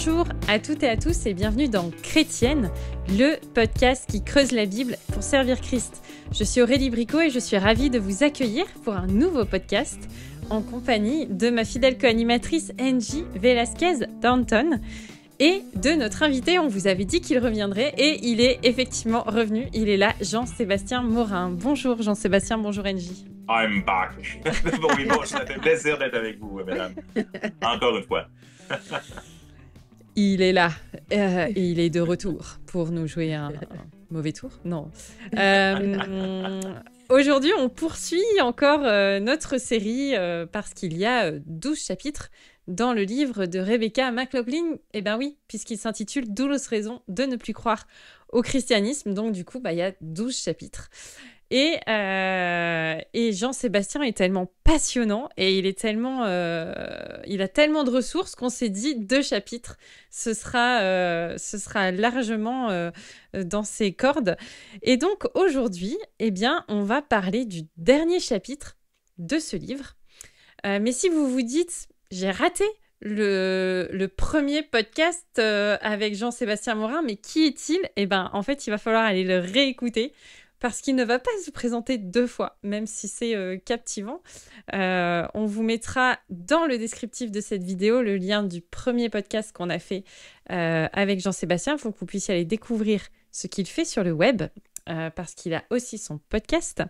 Bonjour à toutes et à tous et bienvenue dans Chrétienne, le podcast qui creuse la Bible pour servir Christ. Je suis Aurélie Bricot et je suis ravie de vous accueillir pour un nouveau podcast en compagnie de ma fidèle co-animatrice Angie Velasquez Thornton et de notre invité. On vous avait dit qu'il reviendrait et il est effectivement revenu. Il est là, Jean-Sébastien Morin. Bonjour Jean-Sébastien, bonjour Angie. I'm back. bon, oui, bon, ça fait plaisir d'être avec vous, mesdames. Encore une fois. Il est là. Euh, il est de retour pour nous jouer un, mauvais tour. Non. Euh, aujourd'hui, on poursuit encore euh, notre série parce qu'il y a 12 chapitres dans le livre de Rebecca McLaughlin. et eh bien oui, puisqu'il s'intitule Douloureuse raison de ne plus croire au christianisme. Donc du coup, bah, il y a 12 chapitres. Euh, et, Jean-Sébastien est tellement passionnant et il est tellement, euh, il a tellement de ressources qu'on s'est dit deux chapitres, ce sera, euh, ce sera largement dans ses cordes. Et donc aujourd'hui, eh bien, on va parler du dernier chapitre de ce livre. mais si vous vous dites, j'ai raté le, le, premier podcast avec Jean-Sébastien Morin, mais qui est-il Eh ben, en fait, il va falloir aller le réécouter parce qu'il ne va pas se présenter deux fois, même si c'est euh, captivant. Euh, on vous mettra dans le descriptif de cette vidéo le lien du premier podcast qu'on a fait euh, avec Jean-Sébastien, pour que vous puissiez aller découvrir ce qu'il fait sur le web, parce qu'il a aussi son podcast.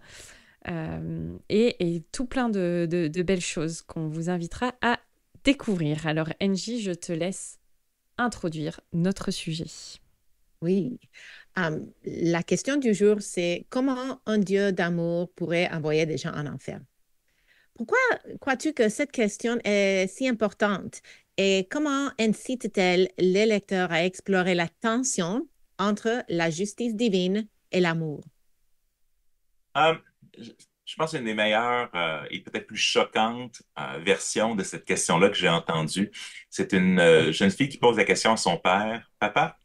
Et, tout plein de, de belles choses qu'on vous invitera à découvrir. Alors, Angie, je te laisse introduire notre sujet. Oui la question du jour, c'est comment un Dieu d'amour pourrait envoyer des gens en enfer? Pourquoi crois-tu que cette question est si importante et comment incite-t-elle les lecteurs à explorer la tension entre la justice divine et l'amour? je pense que une des meilleures euh, et peut-être plus choquantes euh, versions de cette question-là que j'ai entendue, c'est une euh, jeune fille qui pose la question à son père, Papa,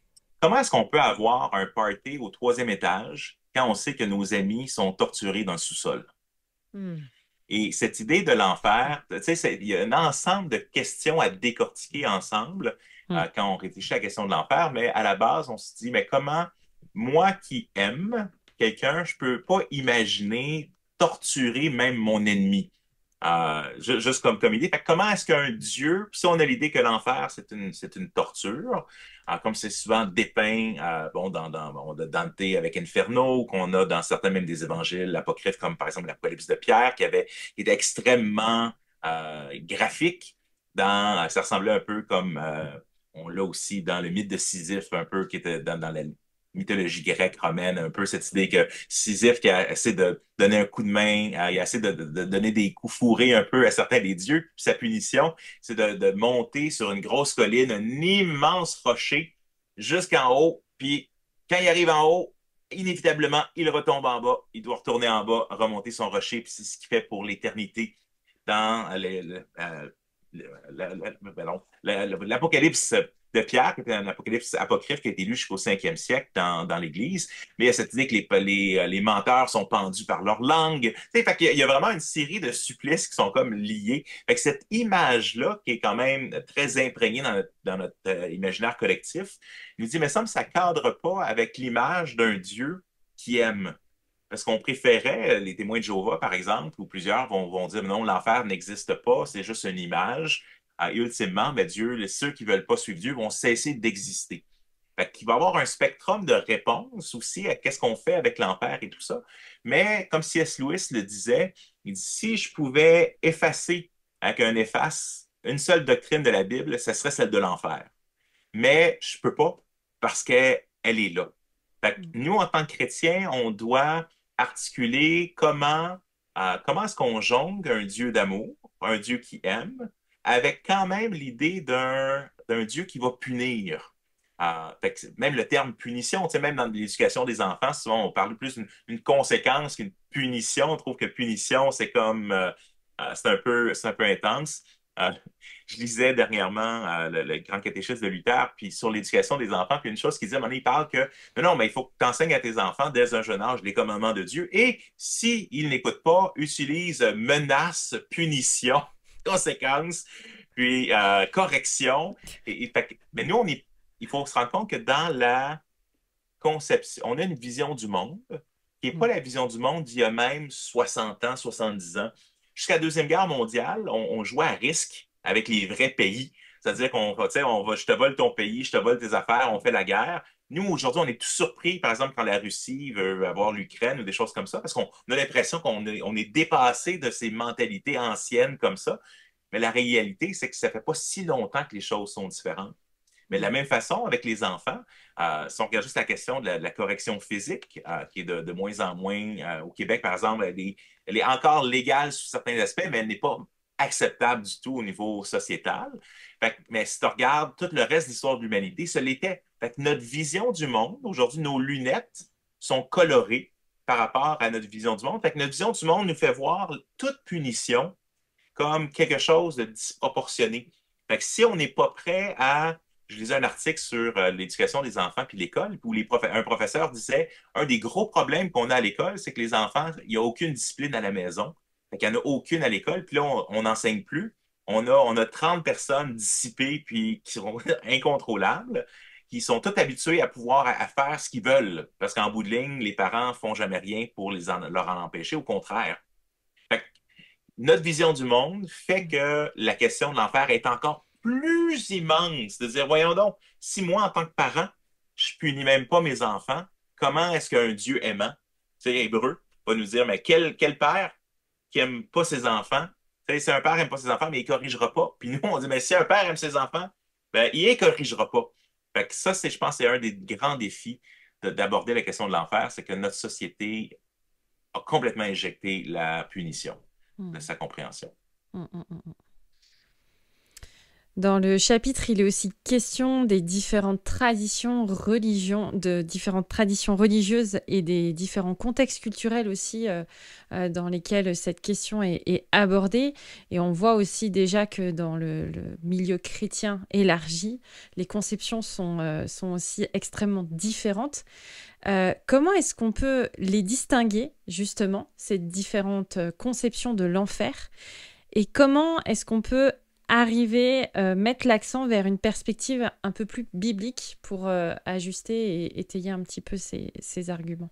Comment est-ce qu'on peut avoir un party au troisième étage quand on sait que nos amis sont torturés dans le sous-sol? Hmm. Et cette idée de l'enfer, il y a un ensemble de questions à décortiquer ensemble hmm. euh, quand on réfléchit à la question de l'enfer, mais à la base, on se dit, mais comment moi qui aime quelqu'un, je ne peux pas imaginer torturer même mon ennemi juste comme, comme idée. comment est-ce qu'un Dieu, si on a l'idée que l'enfer, c'est une, une torture, ah, comme c'est souvent dépeint ah, bon, dans, dans Dante avec Inferno, qu'on a dans certains même des évangiles apocryphes, comme par exemple l'Apocalypse de Pierre, qui, avait, était extrêmement ah, graphique. Dans, ça ressemblait un peu comme euh, on l'a aussi dans le mythe de Sisyphe, un peu, qui était dans, dans la, mythologie grecque, romaine, un peu cette idée que Sisyphe qui a essayé de donner un coup de main, il a essayé de, donner des coups fourrés un peu à certains des dieux. Puis sa punition, c'est de, monter sur une grosse colline, un immense rocher, jusqu'en haut. Puis quand il arrive en haut, inévitablement, il retombe en bas. Il doit retourner en bas, remonter son rocher. Puis c'est ce qu'il fait pour l'éternité dans l'apocalypse de Pierre, qui est un apocryphe qui a été lu jusqu'au 5e siècle dans, dans l'Église. Mais il y a cette idée que les, les, euh, les menteurs sont pendus par leur langue. fait il, y a, vraiment une série de supplices qui sont comme liés. Fait que cette image-là, qui est quand même très imprégnée dans notre, euh, imaginaire collectif, nous dit, mais ça ne ça cadre pas avec l'image d'un Dieu qui aime. Parce qu'on préférait, euh, les témoins de Jéhovah, par exemple, où plusieurs vont, vont dire non, l'enfer n'existe pas, c'est juste une image. Et ultimement, ben, Dieu, ceux qui ne veulent pas suivre Dieu vont cesser d'exister. Il va y avoir un spectrum de réponses aussi à qu'est-ce qu'on fait avec l'enfer et tout ça. Mais comme C.S. Lewis le disait, il dit si je pouvais effacer avec un efface une seule doctrine de la Bible, ce serait celle de l'enfer. Mais je ne peux pas parce qu'elle est là. nous, en tant que chrétiens, on doit articuler comment, euh, comment est-ce qu'on jongle un Dieu d'amour, un Dieu qui aime, avec quand même l'idée d'un Dieu qui va punir. Euh, même le terme punition, même dans l'éducation des enfants, souvent on parle plus d'une conséquence qu'une punition. On trouve que punition, c'est comme euh, euh, c'est un peu un peu intense. je lisais dernièrement le, Grand Catéchisme de Luther, puis sur l'éducation des enfants, puis une chose qu'il disait, il parle que non, mais il faut que tu enseignes à tes enfants dès un jeune âge les commandements de Dieu, et s'ils n'écoutent pas, utilise menace, punition conséquences, puis euh, correction. Et, mais nous, on il faut se rendre compte que dans la conception, on a une vision du monde qui n'est pas mm. la vision du monde d'il y a même 60 ans, 70 ans. Jusqu'à la Deuxième Guerre mondiale, on, jouait à risque avec les vrais pays. C'est-à-dire qu'on on va, je te vole ton pays, je te vole tes affaires, on fait la guerre. Nous, aujourd'hui, on est tout surpris, par exemple, quand la Russie veut avoir l'Ukraine ou des choses comme ça, parce qu'on a l'impression qu'on est, on est dépassé de ces mentalités anciennes comme ça. Mais la réalité, c'est que ça ne fait pas si longtemps que les choses sont différentes. Mais de la même façon, avec les enfants, euh, si on regarde juste la question de la, correction physique, euh, qui est de, moins en moins euh, au Québec, par exemple, elle est, encore légale sous certains aspects, mais elle n'est pas acceptable du tout au niveau sociétal. mais si tu regardes tout le reste de l'histoire de l'humanité, ce l'était notre vision du monde, aujourd'hui, nos lunettes sont colorées par rapport à notre vision du monde. notre vision du monde nous fait voir toute punition comme quelque chose de disproportionné. si on n'est pas prêt à je lisais un article sur euh, l'éducation des enfants puis l'école, où les un professeur disait un des gros problèmes qu'on a à l'école, c'est que les enfants, il n'y a aucune discipline à la maison. Il n'y en a aucune à l'école, puis là, on n'enseigne plus. On a, on a 30 personnes dissipées puis qui sont incontrôlables qui sont tous habitués à pouvoir à, faire ce qu'ils veulent, parce qu'en bout de ligne, les parents ne font jamais rien pour les leur en empêcher, au contraire. notre vision du monde fait que la question de l'enfer est encore plus immense, de dire, voyons donc, si moi, en tant que parent, je punis même pas mes enfants, comment est-ce qu'un Dieu aimant, c'est hébreu, va nous dire, mais quel, père qui n'aime pas ses enfants, c'est un père n'aime pas ses enfants, mais il corrigera pas. Puis nous, on dit, mais si un père aime ses enfants, ben, il les corrigera pas que ça, c'est, je pense, c'est un des grands défis d'aborder la question de l'enfer, c'est que notre société a complètement injecté la punition de hmm. sa compréhension. Hmm, hmm, dans le chapitre, il est aussi question des différentes traditions de différentes traditions religieuses et des différents contextes culturels aussi euh, euh, dans lesquels cette question est, abordée. Et on voit aussi déjà que dans le, milieu chrétien élargi, les conceptions sont, euh, sont aussi extrêmement différentes. comment est-ce qu'on peut les distinguer justement, ces différentes conceptions de l'enfer et comment est-ce qu'on peut arriver, euh, mettre l'accent vers une perspective un peu plus biblique pour euh, ajuster et étayer un petit peu ces, arguments?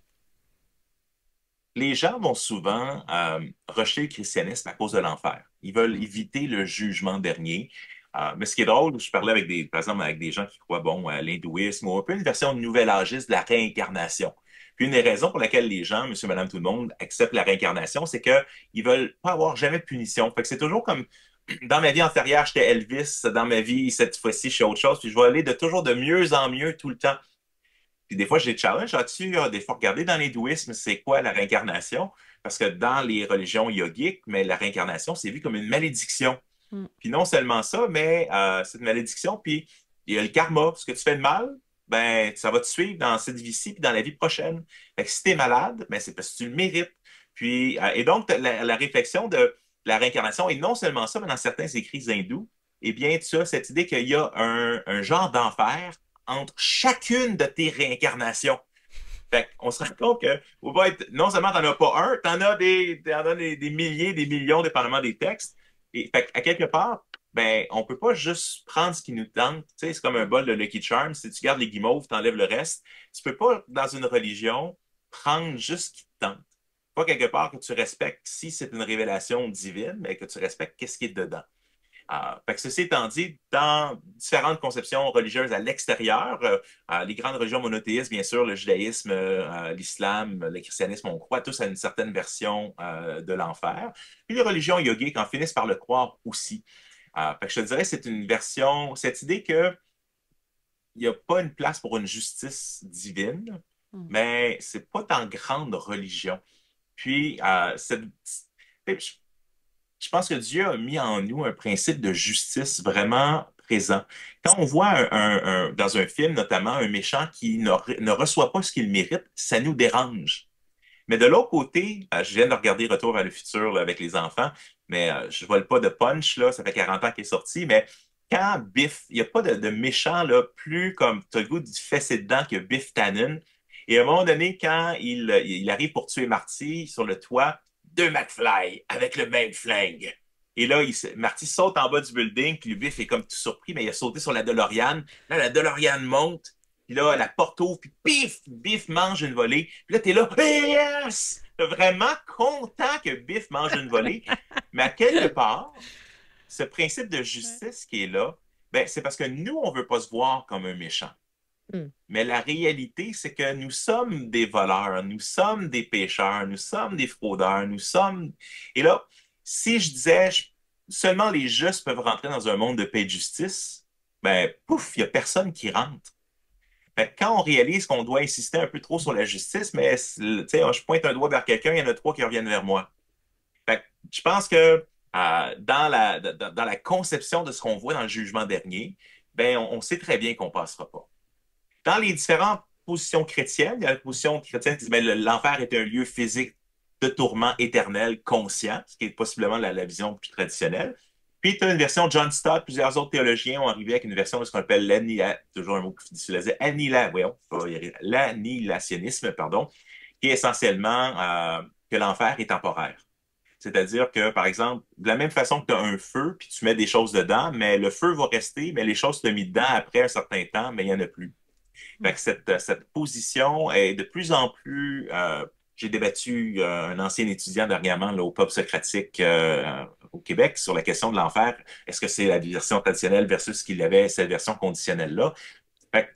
Les gens vont souvent rocher euh, rejeter le christianisme à cause de l'enfer. Ils veulent éviter le jugement dernier. mais ce qui est drôle, je parlais avec des, par exemple, avec des gens qui croient bon à l'hindouisme ou un peu une version nouvelle âgiste de la réincarnation. Puis une des raisons pour laquelle les gens, monsieur, madame, tout le monde, acceptent la réincarnation, c'est qu'ils veulent pas avoir jamais de punition. Fait que c'est toujours comme dans ma vie antérieure, j'étais Elvis. Dans ma vie, cette fois-ci, je suis autre chose. Puis je vais aller de toujours de mieux en mieux tout le temps. Puis des fois, j'ai des challenges là-dessus. Des fois, regardez dans l'hindouisme, c'est quoi la réincarnation? Parce que dans les religions yogiques, mais la réincarnation, c'est vu comme une malédiction. Mm. Puis non seulement ça, mais euh, c'est une malédiction. Puis il y a le karma. Ce que tu fais de mal, ben, ça va te suivre dans cette vie-ci puis dans la vie prochaine. Fait si tu es malade, ben, c'est parce que tu le mérites. Puis, euh, et donc, la réflexion de la réincarnation. Et non seulement ça, mais dans certains écrits hindous, eh bien, tu as cette idée qu'il y a un, genre d'enfer entre chacune de tes réincarnations. Fait on se rend compte que non seulement t'en as pas un, t'en as des, en as des, milliers, des millions, dépendamment des textes. Et fait à quelque part, ben, on peut pas juste prendre ce qui nous tente. c'est comme un bol de Lucky Charms. Si tu gardes les guimauves, t'enlèves le reste. Tu peux pas, dans une religion, prendre juste ce qui te tente pas quelque part que tu respectes si c'est une révélation divine, mais que tu respectes qu'est-ce qui est dedans. Euh, que ceci étant dit, dans différentes conceptions religieuses à l'extérieur, euh, euh, les grandes religions monothéistes, bien sûr, le judaïsme, euh, l'islam, le christianisme, on croit tous à une certaine version de l'enfer. Puis les religions yogiques en finissent par le croire aussi. fait que je te dirais, c'est une version, cette idée que il n'y a pas une place pour une justice divine, mais hmm. mais c'est pas dans grande religion. Puis, euh, ben, je pense que Dieu a mis en nous un principe de justice vraiment présent. Quand on voit dans un film, notamment, un méchant qui ne, reçoit pas ce qu'il mérite, ça nous dérange. Mais de l'autre côté, euh, je viens de regarder Retour à le futur avec les enfants, mais euh, je ne vole pas de punch, là, ça fait 40 ans qu'il est sorti, mais quand Biff, il n'y a pas de, de méchant là, plus comme t'as le goût du fessé dedans que Biff Tannen, et à un moment donné, quand il, il arrive pour tuer Marty sur le toit, deux McFly avec le même flingue. Et là, il, Marty saute en bas du building, puis Biff est comme tout surpris, mais il a sauté sur la DeLorean. Là, la DeLorean monte, puis là, la porte ouvre, puis pif, Biff mange une volée. Puis là, t'es là, yes! Vraiment content que Biff mange une volée. mais à quelque part, ce principe de justice qui est là, ben, c'est parce que nous, on veut pas se voir comme un méchant. Mm. Mais la réalité, c'est que nous sommes des voleurs, nous sommes des pêcheurs, nous sommes des fraudeurs, nous sommes... Et là, si je disais seulement les justes peuvent rentrer dans un monde de paix et de justice, ben pouf, il n'y a personne qui rentre. Ben, quand on réalise qu'on doit insister un peu trop sur la justice, mais ah, je pointe un doigt vers quelqu'un, il y en a trois qui reviennent vers moi. je pense que euh, dans, la, conception de ce qu'on voit dans le jugement dernier, ben, on, on sait très bien qu'on ne passera pas. Dans les différentes positions chrétiennes, il y a la position chrétienne qui dit ben, l'enfer est un lieu physique de tourment éternel conscient, ce qui est possiblement la, vision plus traditionnelle. Puis tu as une version John Stott, plusieurs autres théologiens ont arrivé avec une version de ce qu'on appelle l'annihilation, toujours un mot l'annihilationnisme, pardon, qui est essentiellement euh, que l'enfer est temporaire. C'est-à-dire que, par exemple, de la même façon que tu as un feu, puis tu mets des choses dedans, mais le feu va rester, mais les choses que tu dedans après un certain temps, mais il n'y en a plus. Fait euh, cette, position est de plus en plus... Euh, j'ai débattu euh, un ancien étudiant dernièrement là, au pop socratique au Québec sur la question de l'enfer. Est-ce que c'est la version traditionnelle versus ce qu'il avait, cette version conditionnelle-là?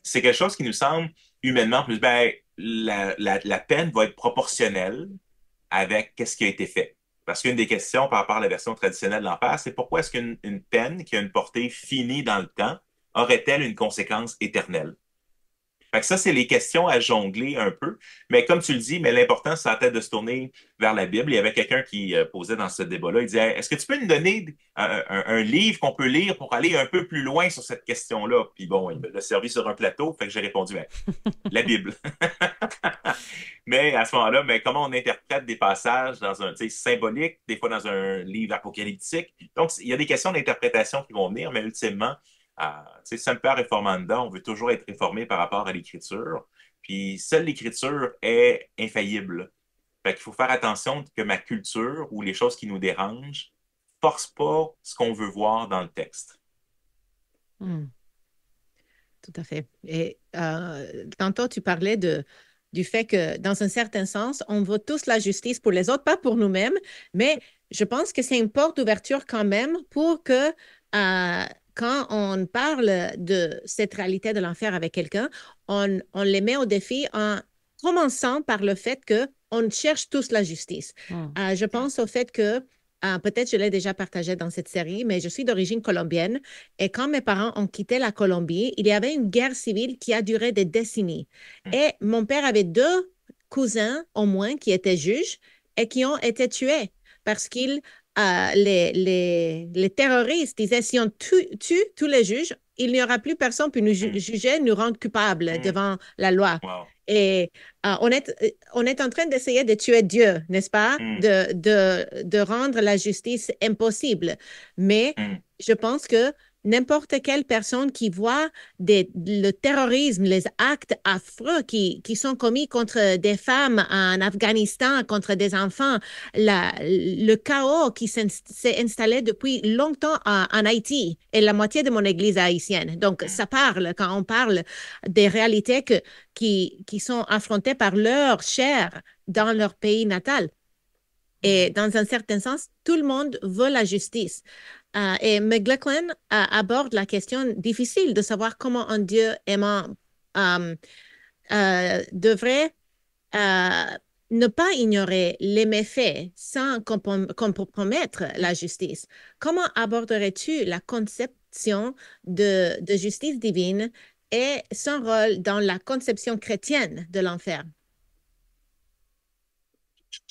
c'est quelque chose qui nous semble humainement plus... Ben, la, peine va être proportionnelle avec qu'est-ce qui a été fait. Parce qu'une des questions par rapport à la version traditionnelle de l'enfer, c'est pourquoi est-ce qu'une peine qui a une portée finie dans le temps aurait-elle une conséquence éternelle? ça, c'est les questions à jongler un peu. Mais comme tu le dis, mais l'important, c'est la tête de se tourner vers la Bible. Il y avait quelqu'un qui euh, posait dans ce débat-là, il disait, est-ce que tu peux nous donner euh, un, livre qu'on peut lire pour aller un peu plus loin sur cette question-là? Puis bon, il me l'a servi sur un plateau, fait que j'ai répondu, la Bible. mais à ce moment-là, mais comment on interprète des passages dans un, symbolique, des fois dans un livre apocalyptique. Donc, il y a des questions d'interprétation qui vont venir, mais ultimement, à Semper dedans, on veut toujours être réformé par rapport à l'écriture. Puis seule l'écriture est infaillible. Fait qu'il faut faire attention que ma culture ou les choses qui nous dérangent forcent pas ce qu'on veut voir dans le texte. Hmm. Tout à fait. Et euh, tantôt, tu parlais de, du fait que, dans un certain sens, on veut tous la justice pour les autres, pas pour nous-mêmes, mais je pense que c'est une porte d'ouverture quand même pour que euh, quand on parle de cette réalité de l'enfer avec quelqu'un, on, les met au défi en commençant par le fait que on cherche tous la justice. Ah, euh, je pense au fait que euh, peut-être je l'ai déjà partagé dans cette série, mais je suis d'origine colombienne et quand mes parents ont quitté la Colombie, il y avait une guerre civile qui a duré des décennies. Ah. Et mon père avait deux cousins au moins qui étaient juges et qui ont été tués parce qu'ils euh, les, les, terroristes disaient si on tue, tous les juges, il n'y aura plus personne pour nous mm. juger, nous rendre coupables mm. devant la loi. Et euh, on, est, on est en train d'essayer de tuer Dieu, n'est-ce pas? Mm. De, de, de, rendre la justice impossible. Mais je pense que n'importe quelle personne qui voit le terrorisme, les actes affreux qui, sont commis contre des femmes en Afghanistan, contre des enfants, le chaos qui s'est installé depuis longtemps en, Haïti et la moitié de mon église haïtienne. Donc, ça parle quand on parle des réalités qui, qui sont affrontées par leur chair dans leur pays natal. Et mm-hmm. dans un certain sens, tout le monde veut la justice. Euh, et McLaughlin euh, aborde la question difficile de savoir comment un Dieu aimant euh, devrait ne pas ignorer les méfaits sans compromettre la justice. Comment aborderais-tu la conception de, de justice divine et son rôle dans la conception chrétienne de l'enfer?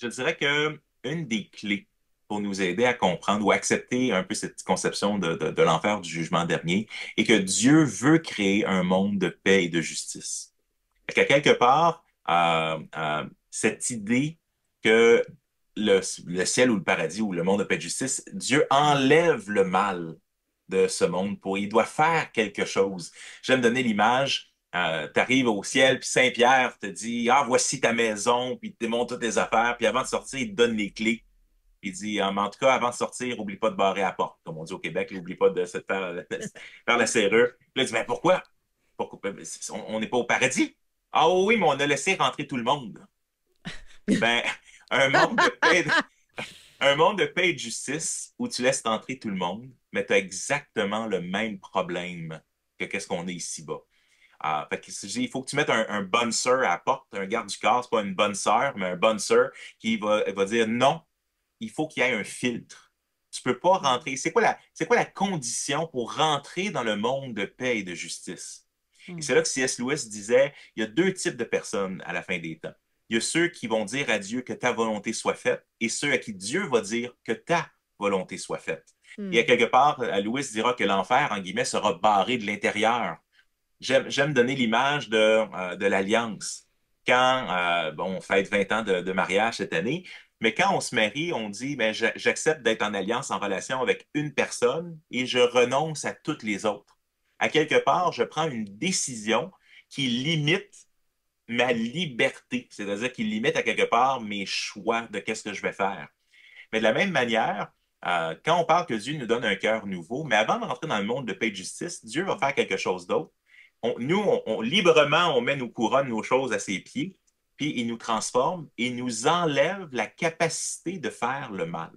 Je dirais que une des clés pour nous aider à comprendre ou accepter un peu cette conception de, l'enfer du jugement dernier et que Dieu veut créer un monde de paix et de justice. quelque part, euh, euh, cette idée que le, ciel ou le paradis ou le monde de paix et de justice, Dieu enlève le mal de ce monde pour il doit faire quelque chose. J'aime donner l'image euh, tu arrives au ciel, puis Saint-Pierre te dit Ah, voici ta maison, puis il te démontre toutes tes affaires, puis avant de sortir, il te donne les clés il dit euh, En tout cas, avant de sortir, oublie pas de barrer la porte. Comme on dit au Québec, n'oublie pas de se faire, la serrure. Puis là, il dit mais pourquoi? Ben, ben, on n'est pas au paradis. Ah oui, mais on a laissé rentrer tout le monde. Ben, un monde de paix. et de justice où tu laisses entrer tout le monde, mais tu as exactement le même problème que qu'est-ce qu'on est ici-bas. Ah, que, il faut que tu mettes un, bonne sœur à la porte, un garde du corps, c'est pas une bonne sœur, mais un bonne sœur qui va dire non, il faut qu'il y ait un filtre. Tu peux pas rentrer. C'est quoi, la, quoi la condition pour rentrer dans le monde de paix et de justice? Hmm. c'est là que C.S. Lewis disait il y a deux types de personnes à la fin des temps. Il y a ceux qui vont dire à Dieu que ta volonté soit faite et ceux à qui Dieu va dire que ta volonté soit faite. il y a quelque part, euh, Lewis dira que l'enfer, en guillemets, sera barré de l'intérieur. J'aime, donner l'image de, euh, de l'alliance quand euh, bon, on fête 20 ans de, mariage cette année, mais quand on se marie, on dit ben, j'accepte d'être en alliance, en relation avec une personne et je renonce à toutes les autres. À quelque part, je prends une décision qui limite ma liberté, c'est-à-dire qui limite à quelque part mes choix de qu'est-ce que je vais faire. Mais de la même manière, euh, quand on parle que Dieu nous donne un cœur nouveau, mais avant d'entrer dans le monde de paix et de justice, Dieu va faire quelque chose d'autre. nous, librement, on met nos couronnes, nos choses à ses pieds, puis il nous transforme, il nous enlève la capacité de faire le mal.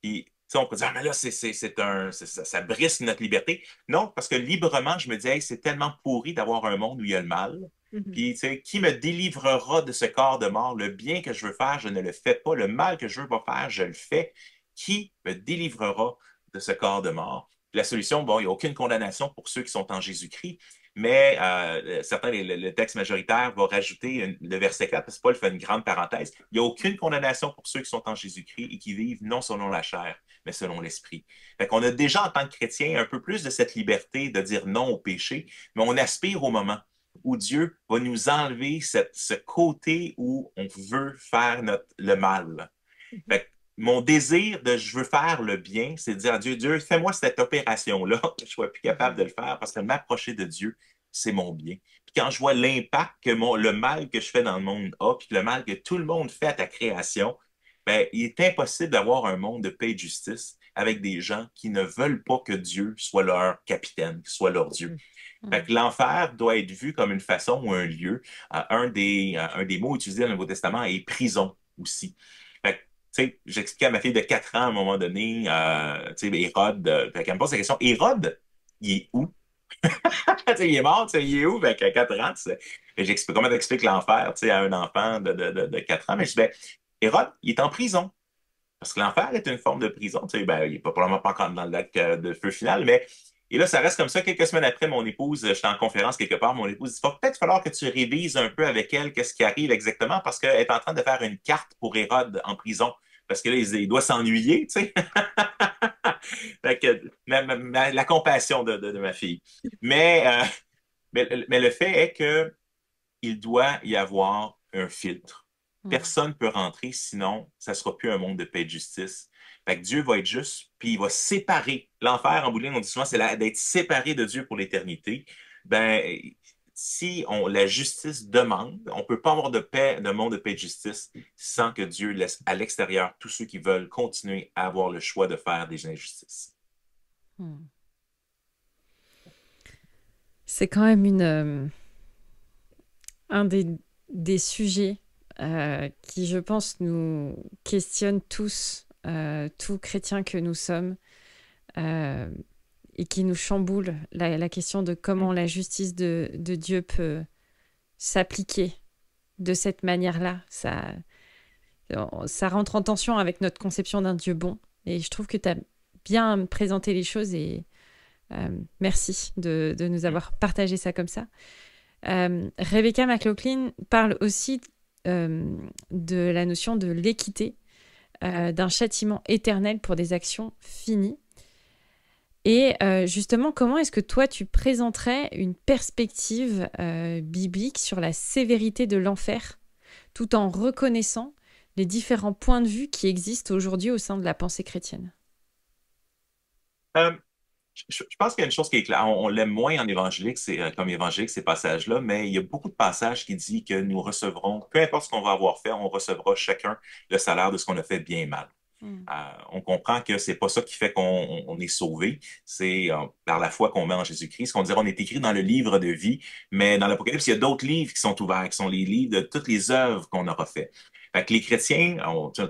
Puis, on peut dire, ah, mais là, c'est, un, ça, brise notre liberté. Non, parce que librement, je me dis, c'est tellement pourri d'avoir un monde où il y a le mal. Mm-hmm. Puis, qui me délivrera de ce corps de mort? Le bien que je veux faire, je ne le fais pas. Le mal que je veux pas faire, je le fais. Qui me délivrera de ce corps de mort? la solution, bon, il n'y a aucune condamnation pour ceux qui sont en Jésus-Christ, mais euh, euh, certains, le, texte majoritaire va rajouter le verset 4, parce que Paul fait une grande parenthèse. Il n'y a aucune condamnation pour ceux qui sont en Jésus-Christ et qui vivent non selon la chair, mais selon l'esprit. Fait qu'on a déjà, en tant que chrétien, un peu plus de cette liberté de dire non au péché, mais on aspire au moment où Dieu va nous enlever cette, ce côté où on veut faire notre, le mal. Mm-hmm mon désir de je veux faire le bien, c'est de dire à Dieu, Dieu, fais-moi cette opération-là, que je sois plus capable de le faire, parce que m'approcher de Dieu, c'est mon bien. Puis quand je vois l'impact que mon, le mal que je fais dans le monde a, puis le mal que tout le monde fait à ta création, ben, il est impossible d'avoir un monde de paix et de justice avec des gens qui ne veulent pas que Dieu soit leur capitaine, qui soit leur Dieu. Mm. l'enfer doit être vu comme une façon ou un lieu. Euh, un, des, euh, un des mots utilisés dans le Nouveau Testament est prison aussi sais, j'expliquais à ma fille de 4 ans à un moment donné, euh, tu sais, Hérode, euh, elle me pose la question, Hérode, il est où? il est mort, il est où? Fait qu'à 4 ans, j'explique comment t'expliques l'enfer, tu sais, à un enfant de, de, 4 ans, mais je dis, ben, Hérode, il est en prison. Parce que l'enfer est une forme de prison, tu sais, ben, il n'est probablement pas encore dans le lac euh, de feu final, mais et là, ça reste comme ça. Quelques semaines après, mon épouse, j'étais en conférence quelque part, mon épouse dit, va peut-être falloir que tu révises un peu avec elle qu'est-ce qui arrive exactement parce qu'elle est en train de faire une carte pour Hérode en prison parce que là, il, doit s'ennuyer, tu sais. la compassion de, ma fille. Euh, mais, le fait est que il doit y avoir un filtre. Hmm. Personne ne peut rentrer, sinon, ça ne sera plus un monde de paix et de justice. Fait Dieu va être juste, puis il va séparer. L'enfer, en bout de on dit souvent, c'est d'être séparé de Dieu pour l'éternité. Ben, si on, la justice demande, on ne peut pas avoir de paix, de monde de paix et de justice sans que Dieu laisse à l'extérieur tous ceux qui veulent continuer à avoir le choix de faire des injustices. Hmm. C'est quand même une, euh, un des, des sujets euh, qui, je pense, nous questionne tous, euh, tous chrétiens que nous sommes et qui nous chamboule la, question de comment la justice de, Dieu peut s'appliquer de cette manière-là. Ça, ça rentre en tension avec notre conception d'un Dieu bon. Et je trouve que tu as bien présenté les choses et euh, merci de, nous avoir partagé ça comme ça. Euh, Rebecca McLaughlin parle aussi euh, de la notion de l'équité, d'un châtiment éternel pour des actions finies. Et euh, justement, comment est-ce que toi, tu présenterais une perspective euh, biblique sur la sévérité de l'enfer, tout en reconnaissant les différents points de vue qui existent aujourd'hui au sein de la pensée chrétienne euh, je, pense qu'il y a une chose qui est claire. On, l'aime moins en évangélique, c'est comme évangélique, ces passages-là, mais il y a beaucoup de passages qui disent que nous recevrons, peu importe ce qu'on va avoir fait, on recevra chacun le salaire de ce qu'on a fait bien et mal. Mm. Euh, on comprend que c'est pas ça qui fait qu'on est sauvé, c'est euh, par la foi qu'on met en Jésus-Christ. Qu'on dirait, on est écrit dans le livre de vie, mais dans l'Apocalypse, il y a d'autres livres qui sont ouverts, qui sont les livres de toutes les œuvres qu'on aura faites. Fait les chrétiens,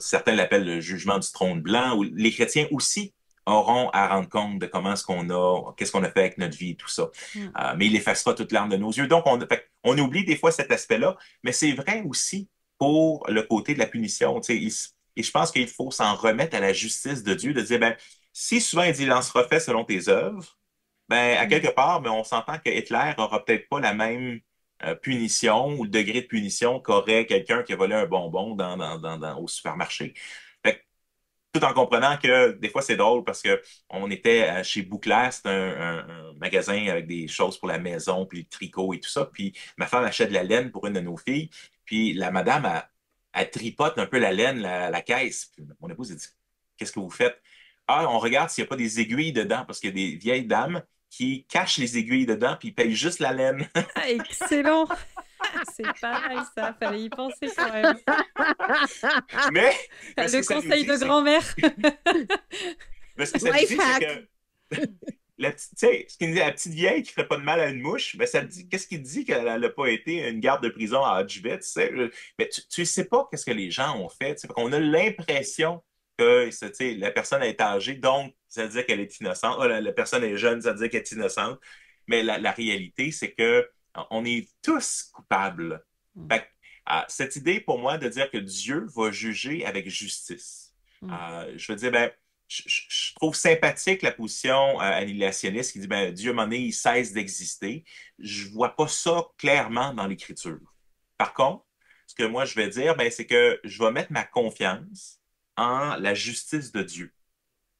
certains l'appellent le jugement du trône blanc, ou les chrétiens aussi auront à rendre compte de comment ce qu'on a, qu'est-ce qu'on a fait avec notre vie et tout ça. Mm. Euh, mais il effacera pas toute l'arme de nos yeux. Donc, on, on oublie des fois cet aspect-là, mais c'est vrai aussi pour le côté de la punition. Il, et je pense qu'il faut s'en remettre à la justice de Dieu, de dire, ben, si souvent il dit, en se refait selon tes œuvres, ben, à mm. quelque part, on s'entend que Hitler n'aura peut-être pas la même euh, punition ou le degré de punition qu'aurait quelqu'un qui a volé un bonbon dans, au supermarché. Fait tout en comprenant que des fois c'est drôle parce qu'on était chez Bouclair, c'est un, un, magasin avec des choses pour la maison, puis le tricot et tout ça. Puis ma femme achète de la laine pour une de nos filles. Puis la madame a elle tripote un peu la laine, la, caisse. mon épouse a dit Qu'est-ce que vous faites Ah, on regarde s'il n'y a pas des aiguilles dedans, parce qu'il y a des vieilles dames qui cachent les aiguilles dedans, puis payent juste la laine. Ah, excellent C'est pareil, ça. Fallait y penser quand même. Mais. le conseil de grand-mère. mais que la petite, ce dit, la petite vieille qui ferait pas de mal à une mouche, mais ben, ça dit, qu'est-ce qui dit qu'elle n'a pas été une garde de prison à Auschwitz? tu ne sais pas qu'est-ce que les gens ont fait. On a l'impression que la personne est âgée, donc ça veut dire qu'elle est innocente. Oh, la, personne est jeune, ça veut dire qu'elle est innocente. Mais la, réalité, c'est que on est tous coupables. Mm. Ah, cette idée pour moi de dire que Dieu va juger avec justice. Mm. Ah, je veux dire, ben, je, je, trouve sympathique la position euh, annihilationniste qui dit ben, Dieu, m'en est, il cesse d'exister. Je vois pas ça clairement dans l'Écriture. Par contre, ce que moi je vais dire, ben, c'est que je vais mettre ma confiance en la justice de Dieu.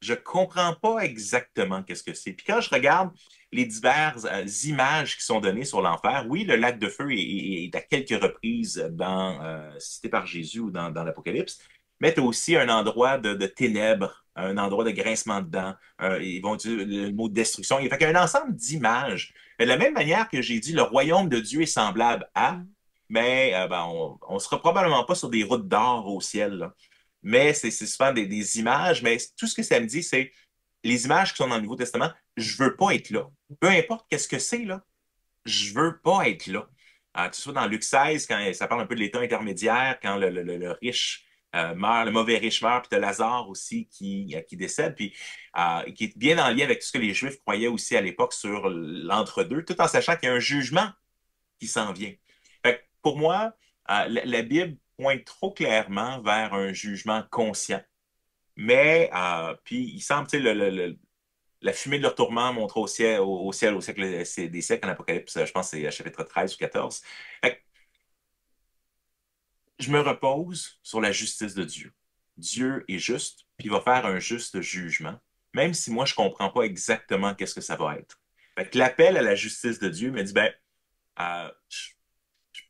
Je comprends pas exactement qu'est-ce que c'est. Puis quand je regarde les diverses euh, images qui sont données sur l'enfer, oui, le lac de feu est, à quelques reprises dans, euh, cité par Jésus ou dans, l'Apocalypse, mais c'est aussi un endroit de ténèbres un endroit de grincement de dents, euh, ils vont dire le mot destruction. Il y a un ensemble d'images. De la même manière que j'ai dit, le royaume de Dieu est semblable à, mm. mais euh, ben, on ne sera probablement pas sur des routes d'or au ciel. Mais c'est souvent des, images, mais tout ce que ça me dit, c'est les images qui sont dans le Nouveau Testament, je ne veux pas être là. Peu importe qu'est-ce que c'est, là, je veux pas être là. Ah, que tu soit dans Luc 16, quand ça parle un peu de l'état intermédiaire, quand le riche euh, le mauvais riche meurt, puis de Lazare aussi qui, euh, qui décède, puis euh, qui est bien en lien avec tout ce que les Juifs croyaient aussi à l'époque sur l'entre-deux, tout en sachant qu'il y a un jugement qui s'en vient. pour moi, la, Bible pointe trop clairement vers un jugement conscient. Mais, puis il semble, tu la fumée de leur tourment montre au ciel, au, ciel, au siècle des siècles en Apocalypse, je pense c'est chapitre 13 ou 14 je me repose sur la justice de Dieu. Dieu est juste, puis il va faire un juste jugement, même si moi, je ne comprends pas exactement qu'est-ce que ça va être. l'appel à la justice de Dieu me dit, ben, euh, je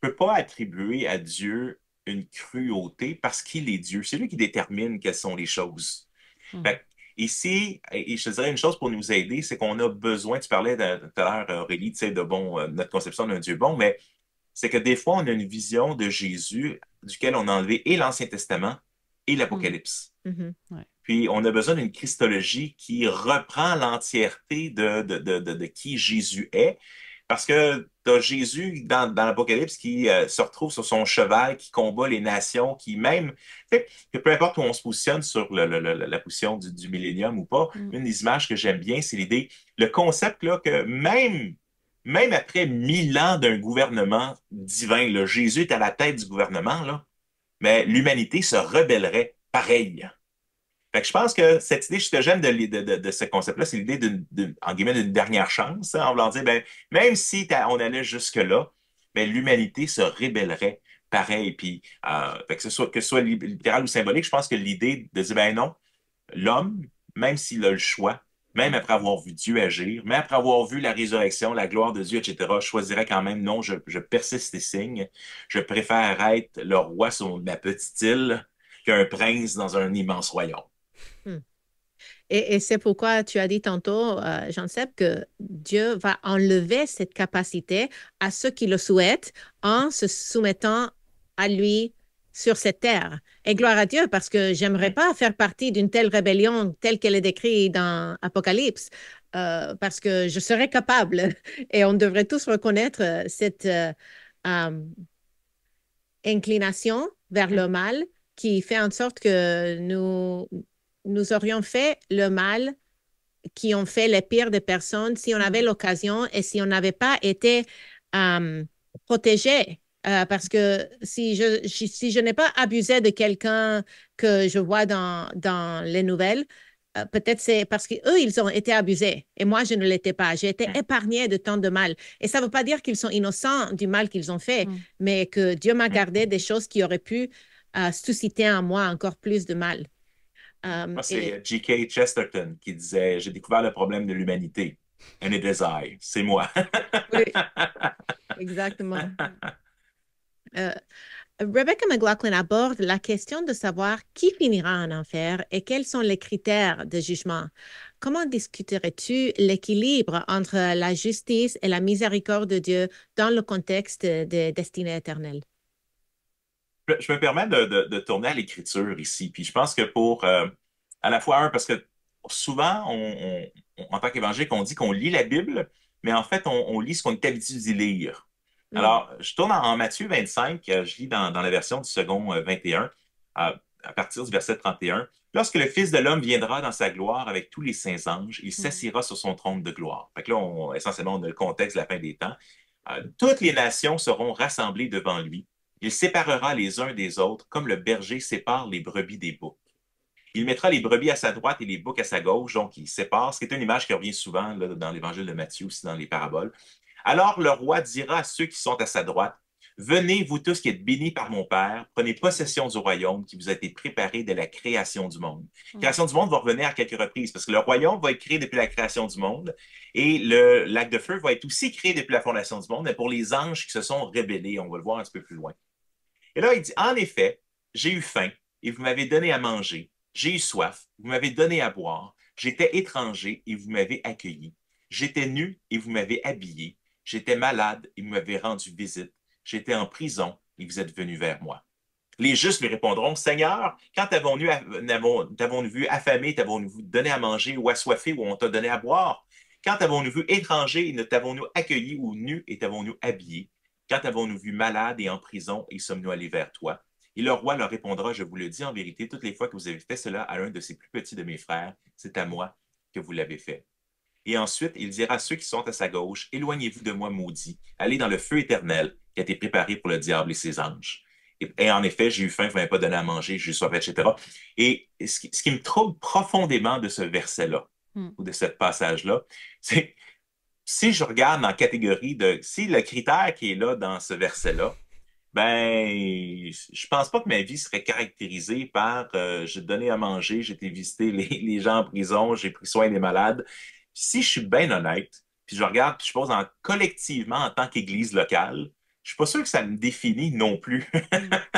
ne peux pas attribuer à Dieu une cruauté parce qu'il est Dieu. C'est lui qui détermine quelles sont les choses. Hmm. ici, et je te dirais une chose pour nous aider, c'est qu'on a besoin, tu parlais tout à l'heure, Aurélie, de bon, euh, notre conception d'un Dieu bon, mais c'est que des fois, on a une vision de Jésus duquel on a enlevé et l'Ancien Testament et l'Apocalypse. Mm. Mm-hmm. Puis on a besoin d'une Christologie qui reprend l'entièreté de, de, qui Jésus est. Parce que tu as Jésus dans, l'Apocalypse qui euh, se retrouve sur son cheval, qui combat les nations, qui même, que peu importe où on se positionne sur la position du, millénium ou pas, mm. une des images que j'aime bien, c'est l'idée, le concept là, que même même après mille ans d'un gouvernement divin, là, Jésus est à la tête du gouvernement, là, mais l'humanité se rebellerait pareil. je pense que cette idée, je te j'aime de, de, ce concept-là, c'est l'idée d'une, d'une dernière chance, hein, en voulant dire, ben, même si on allait jusque-là, mais ben, l'humanité se rébellerait pareil. Puis, euh, que, ce soit, que ce soit littéral ou symbolique, je pense que l'idée de dire, ben non, l'homme, même s'il a le choix, même après avoir vu Dieu agir, même après avoir vu la résurrection, la gloire de Dieu, etc., je choisirais quand même, non, je, persiste et signe. Je préfère être le roi sur ma petite île qu'un prince dans un immense royaume. Hmm. Et, c'est pourquoi tu as dit tantôt, euh, jean sais que Dieu va enlever cette capacité à ceux qui le souhaitent en se soumettant à lui sur cette terre. Et gloire à Dieu, parce que j'aimerais pas faire partie d'une telle rébellion telle qu'elle est décrite dans Apocalypse, euh, parce que je serais capable, et on devrait tous reconnaître euh, cette euh, inclination vers le mal qui fait en sorte que nous, nous aurions fait le mal qui ont fait les pires des personnes si on avait l'occasion et si on n'avait pas été protégés euh, parce que si je, si je n'ai pas abusé de quelqu'un que je vois dans, dans les nouvelles, euh, peut-être c'est parce qu'eux, ils ont été abusés et moi, je ne l'étais pas. J'ai été épargnée de tant de mal. Et ça ne veut pas dire qu'ils sont innocents du mal qu'ils ont fait, mm. mais que Dieu m'a gardé des choses qui auraient pu euh, susciter en moi encore plus de mal. c'est G.K. Chesterton qui disait J'ai découvert le problème de l'humanité. And desire, C'est moi. oui, exactement. Euh, Rebecca McLaughlin aborde la question de savoir qui finira en enfer et quels sont les critères de jugement. Comment discuterais-tu l'équilibre entre la justice et la miséricorde de Dieu dans le contexte des destinées éternelles? Je me permets de, tourner à l'écriture ici, puis je pense que pour euh, à la fois un, parce que souvent, on, en tant qu'évangélique, on dit qu'on lit la Bible, mais en fait, on, on lit ce qu'on est habitué d'y lire. Mm. Alors, je tourne en, Matthieu 25, euh, je lis dans, la version du second 21, euh, à, euh, à, partir du verset 31. Lorsque le Fils de l'homme viendra dans sa gloire avec tous les saints anges, il mm. s'assira sur son trône de gloire. Fait là, essentiellement, on a le contexte de la fin des temps. toutes les nations seront rassemblées devant lui. Il séparera les uns des autres comme le berger sépare les brebis des boucs. Il mettra les brebis à sa droite et les boucs à sa gauche, donc il sépare, ce qui est une image qui revient souvent dans l'évangile de Matthieu, aussi dans les paraboles. Alors le roi dira à ceux qui sont à sa droite, Venez, vous tous qui êtes bénis par mon Père, prenez possession du royaume qui vous a été préparé de la création du monde. La mm. création du monde va revenir à quelques reprises parce que le royaume va être créé depuis la création du monde et le lac de feu va être aussi créé depuis la fondation du monde, mais pour les anges qui se sont rébellés, on va le voir un petit peu plus loin. Et là, il dit, en effet, j'ai eu faim et vous m'avez donné à manger, j'ai eu soif, vous m'avez donné à boire, j'étais étranger et vous m'avez accueilli, j'étais nu et vous m'avez habillé, J'étais malade il m'avait rendu visite. J'étais en prison et vous êtes venu vers moi. Les justes lui répondront, Seigneur, quand t'avons-nous vu affamé, t'avons-nous donné à manger ou assoiffé ou on t'a donné à boire? Quand avons nous vu étranger et ne t'avons-nous accueilli ou nu et t'avons-nous habillé? Quand avons-nous vu malade et en prison et sommes-nous allés vers toi? Et le roi leur répondra, je vous le dis en vérité, toutes les fois que vous avez fait cela à un de ces plus petits de mes frères, c'est à moi que vous l'avez fait. Et ensuite, il dira à ceux qui sont à sa gauche, Éloignez-vous de moi, maudit, allez dans le feu éternel qui a été préparé pour le diable et ses anges. Et, en effet, j'ai eu faim, vous ne pas donné à manger, j'ai eu soif, etc. Et ce qui, me trouble profondément de ce verset-là, hmm. ou de ce passage-là, c'est si je regarde en catégorie de si le critère qui est là dans ce verset-là, ben je pense pas que ma vie serait caractérisée par euh, j'ai donné à manger, j'ai été visiter les, les gens en prison, j'ai pris soin des malades si je suis bien honnête, puis je regarde, je pense collectivement en tant qu'église locale, je ne suis pas sûr que ça me définit non plus.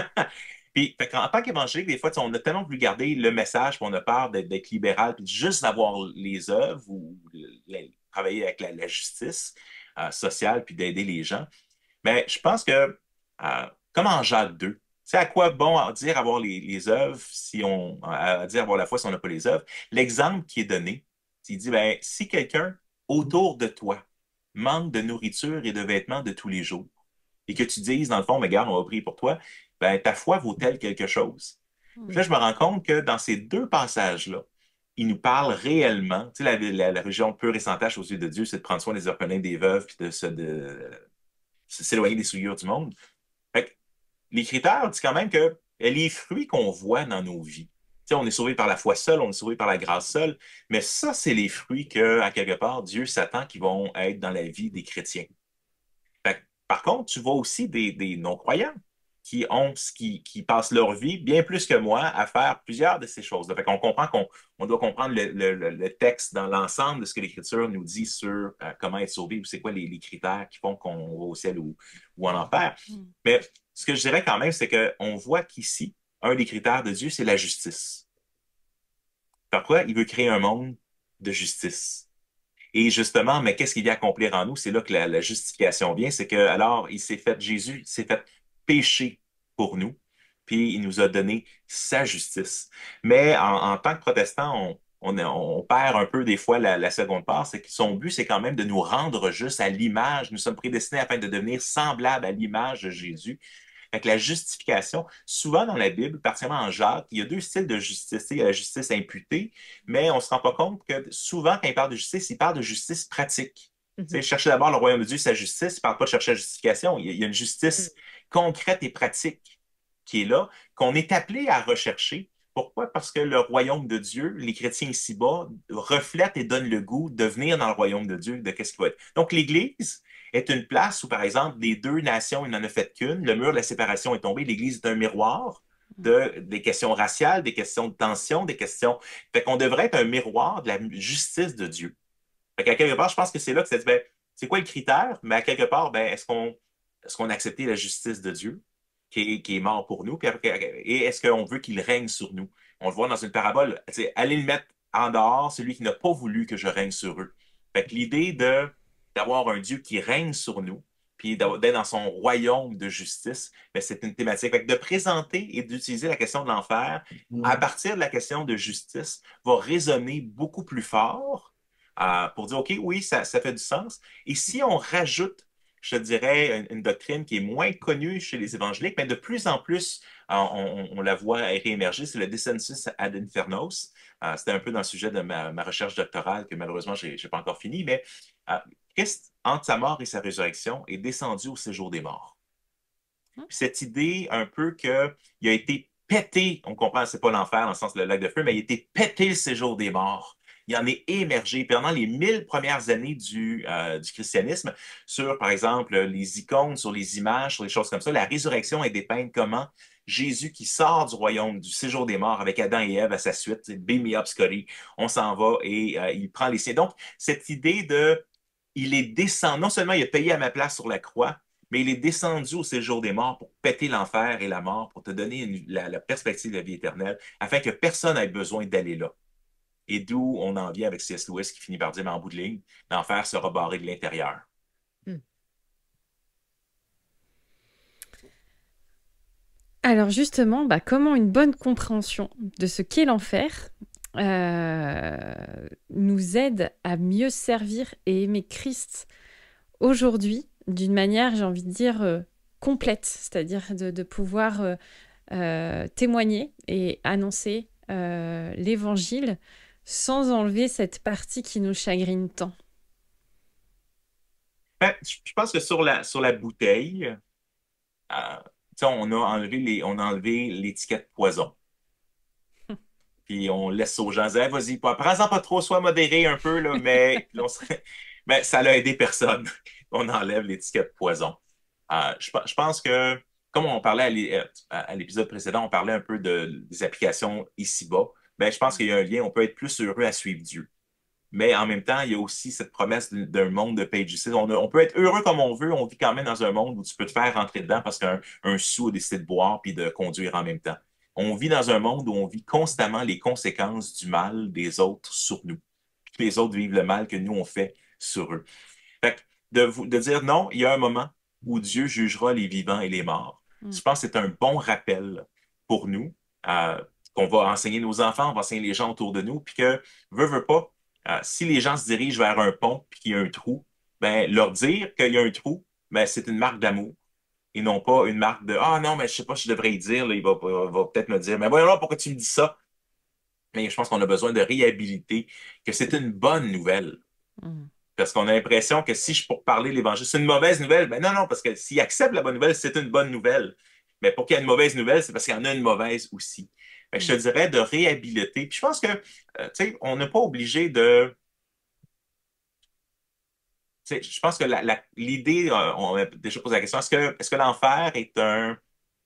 puis, en tant qu'évangélique, des fois, on a tellement voulu garder le message, pour on a peur d'être libéral, puis juste d'avoir les œuvres ou travailler avec la, justice euh, sociale, puis d'aider les gens. Mais je pense que, euh, comme en Jacques 2, c'est à quoi bon dire avoir les, œuvres si on à dire avoir la foi si on n'a pas les œuvres. L'exemple qui est donné, il dit, ben, si quelqu'un autour de toi manque de nourriture et de vêtements de tous les jours, et que tu dises, dans le fond, mais ben, garde, on va prier pour toi, ben, ta foi vaut-elle quelque chose? Hmm. Là, je me rends compte que dans ces deux passages-là, il nous parle réellement, tu sais, la, religion pure et sans tâche aux yeux de Dieu, c'est de prendre soin des orphelins, des veuves, puis de, se s'éloigner des souillures du monde. Fait dit quand même que les fruits qu'on voit dans nos vies, on est sauvé par la foi seule, on est sauvé par la grâce seule, mais ça, c'est les fruits que, à quelque part, Dieu s'attend qui vont être dans la vie des chrétiens. par contre, tu vois aussi des, non-croyants qui ont qui, qui, passent leur vie, bien plus que moi, à faire plusieurs de ces choses. Fait on comprend qu'on on doit comprendre le, texte dans l'ensemble de ce que l'Écriture nous dit sur euh, comment être sauvé ou c'est quoi les, critères qui font qu'on va au ciel ou, ou en enfer. Mm. Mais ce que je dirais quand même, c'est qu'on voit qu'ici, un des critères de Dieu, c'est la justice. Pourquoi il veut créer un monde de justice? Et justement, mais qu'est-ce qu'il vient accomplir en nous? C'est là que la, justification vient, c'est que alors il s'est fait, Jésus s'est fait péché pour nous, puis il nous a donné sa justice. Mais en, tant que protestant, on, perd un peu des fois la, la seconde part, c'est que son but, c'est quand même de nous rendre juste à l'image. Nous sommes prédestinés afin de devenir semblables à l'image de Jésus. Fait la justification, souvent dans la Bible, particulièrement en Jacques, il y a deux styles de justice. Il y a la justice imputée, mais on ne se rend pas compte que souvent, quand il parle de justice, il parle de justice pratique. C'est mm-hmm. Chercher d'abord le royaume de Dieu, sa justice. Il ne parle pas de chercher la justification. Il y a une justice mm. concrète et pratique qui est là, qu'on est appelé à rechercher. Pourquoi? Parce que le royaume de Dieu, les chrétiens ici-bas, reflètent et donnent le goût de venir dans le royaume de Dieu, de qu'est-ce qu'il va être. Donc, l'Église, est une place où, par exemple, les deux nations, il n'en a fait qu'une, le mur de la séparation est tombé, l'Église est un miroir de, des questions raciales, des questions de tension, des questions... Fait qu'on devrait être un miroir de la justice de Dieu. Fait qu'à quelque part, je pense que c'est là que c'est ben, c'est quoi le critère? Mais à quelque part, ben, est-ce qu'on est a accepté la justice de Dieu qui est, mort pour nous? et est-ce qu'on veut qu'il règne sur nous? On le voit dans une parabole, allez le mettre en dehors, celui qui n'a pas voulu que je règne sur eux. Fait que l'idée de d'avoir un Dieu qui règne sur nous, puis d'être dans son royaume de justice, ben, c'est une thématique. de présenter et d'utiliser la question de l'enfer mm-hmm. à partir de la question de justice va résonner beaucoup plus fort euh, pour dire, OK, oui, ça, fait du sens. Et si on rajoute, je dirais, une, doctrine qui est moins connue chez les évangéliques, mais de plus en plus, euh, on, la voit réémerger, c'est le Descensus ad infernos. Euh, c'était un peu dans le sujet de ma, ma recherche doctorale que malheureusement, je n'ai pas encore fini, mais Christ, entre sa mort et sa résurrection, est descendu au séjour des morts. Hein? Cette idée un peu qu'il a été pété, on comprend, c'est pas l'enfer dans le sens de le lac de feu, mais il a été pété le séjour des morts. Il en est émergé pendant les mille premières années euh, du, christianisme sur, par exemple, les icônes, sur les images, sur les choses comme ça. La résurrection est dépeinte comment Jésus qui sort du royaume du séjour des morts avec Adam et Ève à sa suite, be me on s'en va et euh, il prend les siens. Donc, cette idée de il est descendu, non seulement il a payé à ma place sur la croix, mais il est descendu au séjour des morts pour péter l'enfer et la mort, pour te donner la, perspective de la vie éternelle, afin que personne n'ait besoin d'aller là. Et d'où on en vient avec C.S. Lewis qui finit par dire, mais en bout de ligne, l'enfer sera barré de l'intérieur. Hmm. Alors justement, bah, comment une bonne compréhension de ce qu'est l'enfer euh, nous aide à mieux servir et aimer Christ aujourd'hui d'une manière, j'ai envie de dire, euh, complète, c'est-à-dire de, pouvoir euh, témoigner et annoncer l'Évangile sans enlever cette partie qui nous chagrine tant. Ben, je pense que sur la, sur la bouteille, on on a enlevé l'étiquette poison puis on laisse aux gens dire vas-y, prends-en pas trop, sois modéré un peu, là, mais, mais ça l'a aidé personne. on enlève l'étiquette poison. Euh, je, pense que, comme on parlait à euh, l'épisode précédent, on parlait un peu des applications ici-bas. mais ben, je pense mm. qu'il y a un lien, on peut être plus heureux à suivre Dieu. Mais en même temps, il y a aussi cette promesse d'un monde de pages. On, on, peut être heureux comme on veut, on vit quand même dans un monde où tu peux te faire rentrer dedans parce qu'un sou a décidé de boire puis de conduire en même temps on vit dans un monde où on vit constamment les conséquences du mal des autres sur nous. Les autres vivent le mal que nous, on fait sur eux. Fait que de, de dire non, il y a un moment où Dieu jugera les vivants et les morts. Mm. Je pense que c'est un bon rappel pour nous, euh, qu'on va enseigner nos enfants, on va enseigner les gens autour de nous, puis que, veux, veut pas, euh, si les gens se dirigent vers un pont puis qu'il y a un trou, ben, leur dire qu'il y a un trou, ben, c'est une marque d'amour et non pas une marque de Ah non, mais je sais pas, je devrais dire, il va, peut-être me dire, mais voyons pourquoi tu me dis ça? Mais je pense qu'on a besoin de réhabiliter, que c'est une bonne nouvelle. Mm-hmm. Parce qu'on a l'impression que si je pour parler l'Évangile, c'est une mauvaise nouvelle. Ben non, non, parce que s'il accepte la bonne nouvelle, c'est une bonne nouvelle. Mais pour qu'il y ait une mauvaise nouvelle, c'est parce qu'il y en a une mauvaise aussi. Je te mm-hmm. dirais de réhabiliter. Puis je pense que, euh, tu sais, on n'est pas obligé de je pense que l'idée, euh, on m'a déjà posé la question, est-ce que, est que l'enfer est un,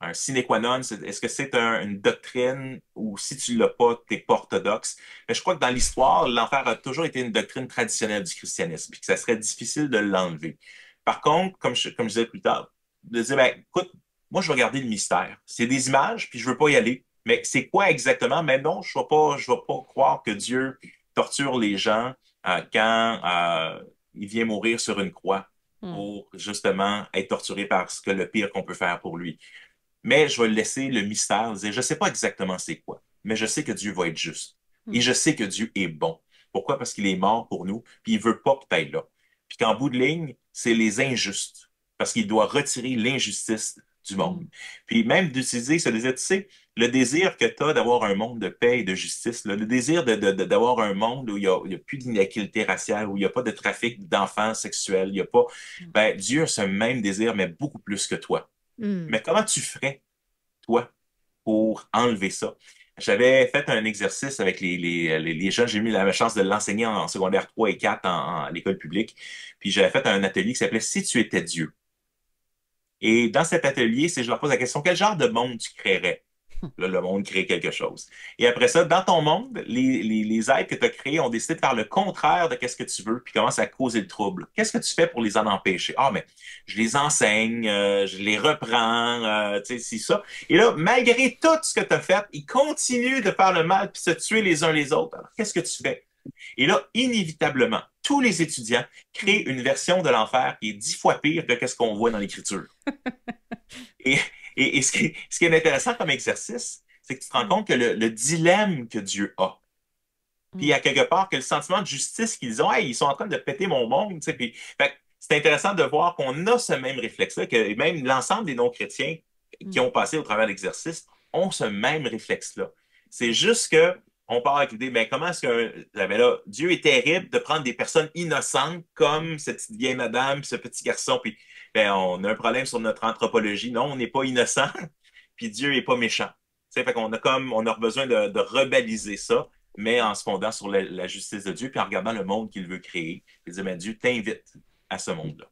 un sine qua non? Est-ce que c'est une doctrine ou si tu l'as pas, t'es pas orthodoxe? Mais je crois que dans l'histoire, l'enfer a toujours été une doctrine traditionnelle du christianisme, et que ça serait difficile de l'enlever. Par contre, comme je, comme disais plus tard, de dire, ben, écoute, moi, je vais regarder le mystère. C'est des images, puis je veux pas y aller. Mais c'est quoi exactement? Mais non, je ne vais, pas, je vais pas croire que Dieu torture les gens euh, quand euh, il vient mourir sur une croix hmm. pour justement être torturé par ce que le pire qu'on peut faire pour lui. Mais je vais laisser le mystère, je ne sais pas exactement c'est quoi, mais je sais que Dieu va être juste. Hmm. Et je sais que Dieu est bon. Pourquoi? Parce qu'il est mort pour nous, puis il veut pas tu ailles là. Puis qu'en bout de ligne, c'est les injustes, parce qu'il doit retirer l'injustice du monde. Mm. Puis même d'utiliser ce désir, tu sais, le désir que tu as d'avoir un monde de paix et de justice, le désir d'avoir un monde où il n'y a, plus d'inéquité raciale, où il n'y a pas de trafic d'enfants sexuels, il n'y a pas. Mm. Ben, Dieu a ce même désir, mais beaucoup plus que toi. Mm. Mais comment tu ferais, toi, pour enlever ça? J'avais fait un exercice avec les, jeunes. J'ai eu la chance de l'enseigner en, secondaire 3 et 4 en, l'école publique. Puis j'avais fait un atelier qui s'appelait Si tu étais Dieu. Et dans cet atelier, c'est je leur pose la question, quel genre de monde tu créerais? Là, le monde crée quelque chose. Et après ça, dans ton monde, les, les, les êtres que tu as créés ont décidé de faire le contraire de ce que tu veux, puis commencent à causer le trouble. Qu'est-ce que tu fais pour les en empêcher? Ah, mais je les enseigne, euh, je les reprends, euh, tu sais, si ça. Et là, malgré tout ce que tu as fait, ils continuent de faire le mal, puis se tuer les uns les autres. Alors, qu'est-ce que tu fais? Et là, inévitablement, tous les étudiants créent une version de l'enfer qui est dix fois pire que ce qu'on voit dans l'Écriture. et, ce, qui, est intéressant comme exercice, c'est que tu te rends compte que le, dilemme que Dieu a, mm. puis il y a quelque part que le sentiment de justice qu'ils ont, hey, ils sont en train de péter mon monde. c'est intéressant de voir qu'on a ce même réflexe-là, que même l'ensemble des non-chrétiens qui mm. ont passé au travers de l'exercice ont ce même réflexe-là. C'est juste que on part avec l'idée, mais comment est-ce que ben là, Dieu est terrible de prendre des personnes innocentes comme cette vieille madame, ce petit garçon, puis ben, on a un problème sur notre anthropologie. Non, on n'est pas innocent, puis Dieu n'est pas méchant. c'est fait qu'on a comme on a besoin de, de rebaliser ça, mais en se fondant sur la, justice de Dieu, puis en regardant le monde qu'il veut créer, il dit mais Dieu t'invite à ce monde-là.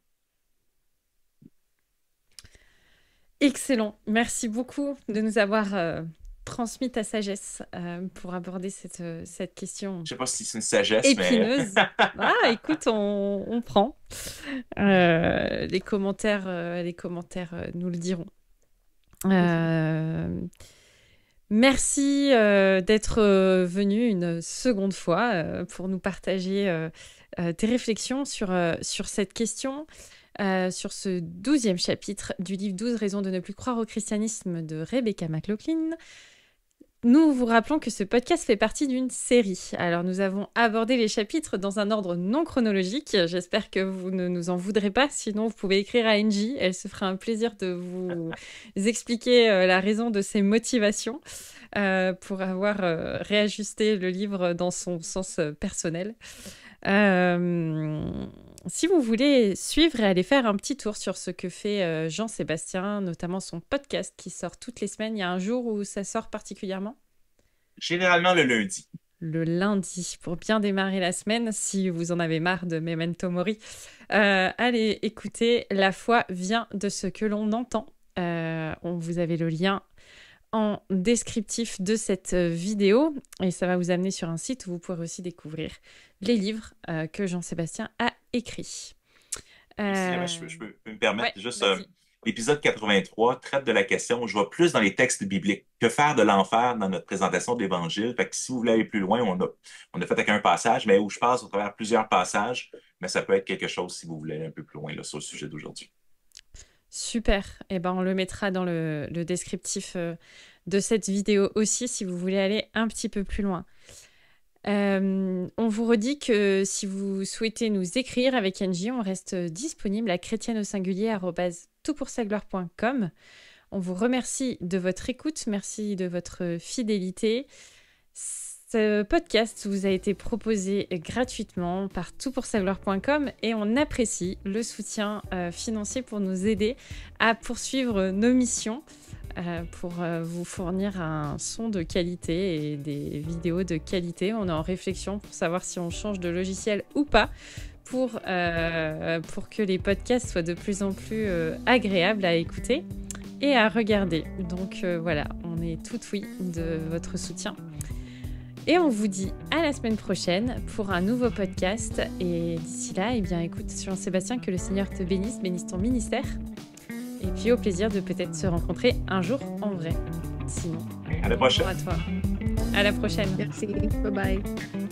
Excellent. Merci beaucoup de nous avoir euh, transmis ta sagesse euh, pour aborder cette, euh, cette question. Je ne sais pas si c'est une sagesse, Mais... ah, écoute, on, prend. Euh, les commentaires, les commentaires nous le diront. merci d'être venu une seconde fois pour nous partager tes réflexions sur, sur cette question. Euh, sur ce douzième chapitre du livre 12 raisons de ne plus croire au christianisme de Rebecca McLaughlin. Nous vous rappelons que ce podcast fait partie d'une série. Alors nous avons abordé les chapitres dans un ordre non chronologique. J'espère que vous ne nous en voudrez pas, sinon vous pouvez écrire à Angie, Elle se fera un plaisir de vous expliquer euh, la raison de ses motivations euh, pour avoir réajusté le livre dans son sens personnel. Euh si vous voulez suivre et aller faire un petit tour sur ce que fait euh, Jean-Sébastien, notamment son podcast qui sort toutes les semaines, il y a un jour où ça sort particulièrement Généralement le lundi. Le lundi, pour bien démarrer la semaine, si vous en avez marre de Memento Mori, euh, allez écouter La foi vient de ce que l'on entend. Euh, on, vous avez le lien en descriptif de cette vidéo et ça va vous amener sur un site où vous pourrez aussi découvrir les livres que Jean-Sébastien a écrit. Euh, je, peux me permettre juste. Euh, l'épisode 83 traite de la question, je vois plus dans les textes bibliques, que faire de l'enfer dans notre présentation de l'Évangile. Fait que si vous voulez aller plus loin, on a, on a fait avec un passage, mais où je passe au travers plusieurs passages, mais ça peut être quelque chose si vous voulez aller un peu plus loin sur le sujet d'aujourd'hui. Super. et eh ben, on le mettra dans le, descriptif euh, de cette vidéo aussi si vous voulez aller un petit peu plus loin. Euh, on vous redit que si vous souhaitez nous écrire avec Angie, on reste disponible à chrétienne au singulier On vous remercie de votre écoute, merci de votre fidélité. Ce podcast vous a été proposé gratuitement par toutpoursagloire.com et on apprécie le soutien euh, financier pour nous aider à poursuivre nos missions. Euh, pour euh, vous fournir un son de qualité et des vidéos de qualité. On est en réflexion pour savoir si on change de logiciel ou pas pour, euh, que les podcasts soient de plus en plus agréables à écouter et à regarder. Donc voilà, on est tout oui de votre soutien. Et on vous dit à la semaine prochaine pour un nouveau podcast. Et d'ici là, eh bien, écoute, Jean-Sébastien, que le Seigneur te bénisse, bénisse ton ministère. Et puis au plaisir de peut-être se rencontrer un jour en vrai. Sinon, à la prochaine. À toi. À la prochaine. Merci. Bye bye.